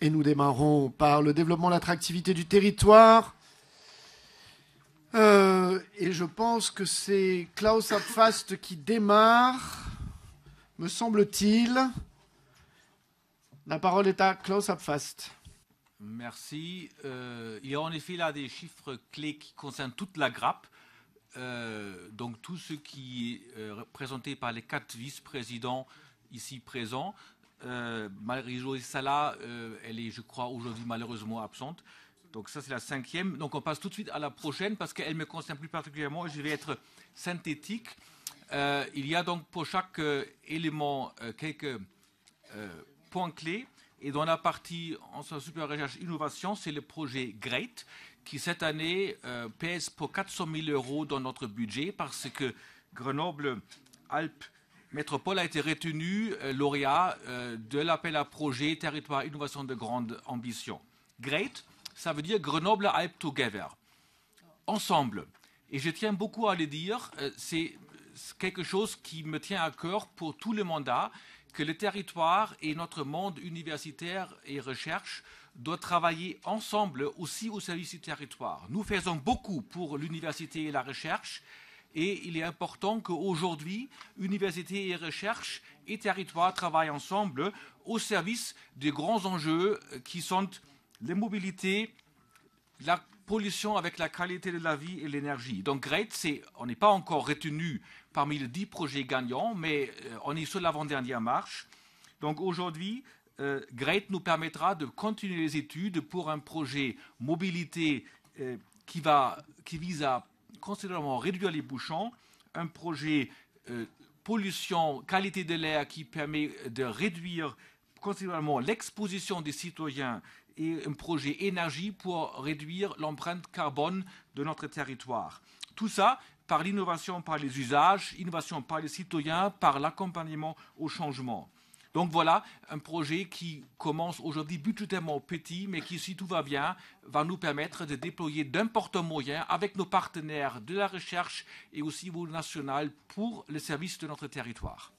Et nous démarrons par le développement de l'attractivité du territoire. Euh, et je pense que c'est Klaus Abfast qui démarre, me semble-t-il. La parole est à Klaus Abfast. Merci. Euh, il y a en effet là des chiffres clés qui concernent toute la grappe. Euh, donc tout ce qui est représenté par les quatre vice-présidents ici présents. Euh, Marie-Jo euh, elle est, je crois, aujourd'hui malheureusement absente. Donc ça, c'est la cinquième. Donc on passe tout de suite à la prochaine parce qu'elle me concerne plus particulièrement et je vais être synthétique. Euh, il y a donc pour chaque élément quelques points clés. Et dans la partie en super recherche innovation, c'est le projet GREAT qui cette année pèse pour 400 000 euros dans notre budget parce que Grenoble, Alpes, Paul a été retenu euh, lauréat euh, de l'appel à projet Territoire Innovation de grande ambition. GREAT, ça veut dire Grenoble Alpes Together. Ensemble. Et je tiens beaucoup à le dire, euh, c'est quelque chose qui me tient à cœur pour tout le mandat, que le territoire et notre monde universitaire et recherche doivent travailler ensemble aussi au service du territoire. Nous faisons beaucoup pour l'université et la recherche, et il est important qu'aujourd'hui, universités et recherche et territoire travaillent ensemble au service des grands enjeux qui sont les mobilités, la pollution avec la qualité de la vie et l'énergie. Donc GRETE, on n'est pas encore retenu parmi les dix projets gagnants, mais euh, on est sur l'avant-dernière marche. Donc aujourd'hui, euh, nous permettra de continuer les études pour un projet mobilité euh, qui vise à considérablement réduire les bouchons, un projet euh, pollution, qualité de l'air qui permet de réduire considérablement l'exposition des citoyens et un projet énergie pour réduire l'empreinte carbone de notre territoire. Tout ça par l'innovation, par les usages, innovation par les citoyens, par l'accompagnement au changement. Donc voilà un projet qui commence aujourd'hui budgétairement petit, mais qui, si tout va bien, va nous permettre de déployer d'importants moyens avec nos partenaires de la recherche et aussi au national pour le service de notre territoire.